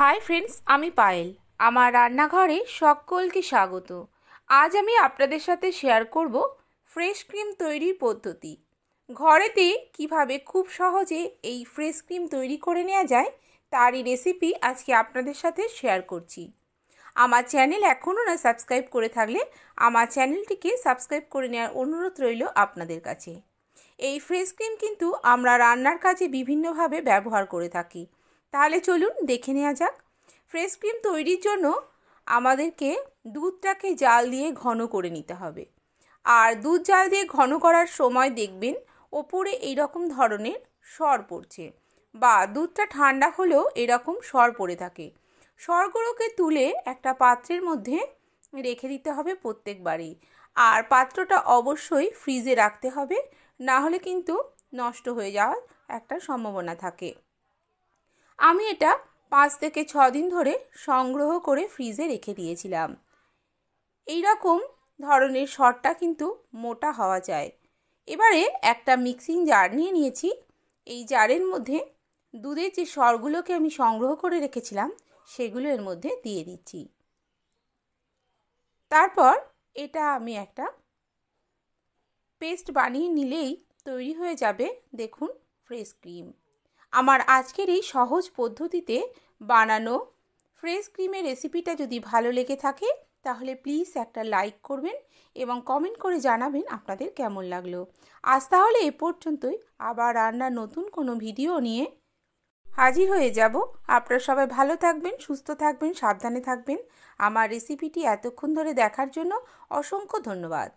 hi friends আমি পায়েল আমার রান্নাঘরে সকলকে স্বাগত আজ আমি আপনাদের সাথে শেয়ার করব ফ্রেশ ক্রিম তৈরির পদ্ধতি ঘরেতে কিভাবে খুব সহজে এই ফ্রেশ ক্রিম তৈরি করে নেওয়া যায় তারই রেসিপি আজকে আপনাদের সাথে শেয়ার করছি আমার চ্যানেল এখনও না সাবস্ক্রাইব করে থাকলে আমার চ্যানেলটিকে সাবস্ক্রাইব করে নেওয়ার অনুরোধ রইল আপনাদের কাছে এই ফ্রেশ ক্রিম কিন্তু আমরা রান্নার কাজে বিভিন্নভাবে ব্যবহার করে থাকি তাহলে চলুন দেখে নেওয়া যাক ফ্রেশ ক্রিম তৈরির জন্য আমাদেরকে দুধটাকে জাল দিয়ে ঘন করে নিতে হবে আর দুধ জাল দিয়ে ঘন করার সময় দেখবেন ওপরে এইরকম ধরনের সর পড়ছে বা দুধটা ঠান্ডা হলেও এরকম সর পড়ে থাকে সরগুলোকে তুলে একটা পাত্রের মধ্যে রেখে দিতে হবে প্রত্যেকবারই আর পাত্রটা অবশ্যই ফ্রিজে রাখতে হবে না হলে কিন্তু নষ্ট হয়ে যাওয়ার একটা সম্ভাবনা থাকে আমি এটা পাঁচ থেকে ছ দিন ধরে সংগ্রহ করে ফ্রিজে রেখে দিয়েছিলাম এই রকম ধরনের শটটা কিন্তু মোটা হওয়া যায় এবারে একটা মিক্সিং জার নিয়ে নিয়েছি এই জারের মধ্যে দুধের যে সরগুলোকে আমি সংগ্রহ করে রেখেছিলাম সেগুলো এর মধ্যে দিয়ে দিচ্ছি তারপর এটা আমি একটা পেস্ট বানিয়ে নিলেই তৈরি হয়ে যাবে দেখুন ফ্রেশ ক্রিম আমার আজকের এই সহজ পদ্ধতিতে বানানো ফ্রেশ ক্রিমের রেসিপিটা যদি ভালো লেগে থাকে তাহলে প্লিজ একটা লাইক করবেন এবং কমেন্ট করে জানাবেন আপনাদের কেমন লাগলো আজ তাহলে এ পর্যন্তই আবার রান্নার নতুন কোনো ভিডিও নিয়ে হাজির হয়ে যাব আপনারা সবাই ভালো থাকবেন সুস্থ থাকবেন সাবধানে থাকবেন আমার রেসিপিটি এতক্ষণ ধরে দেখার জন্য অসংখ্য ধন্যবাদ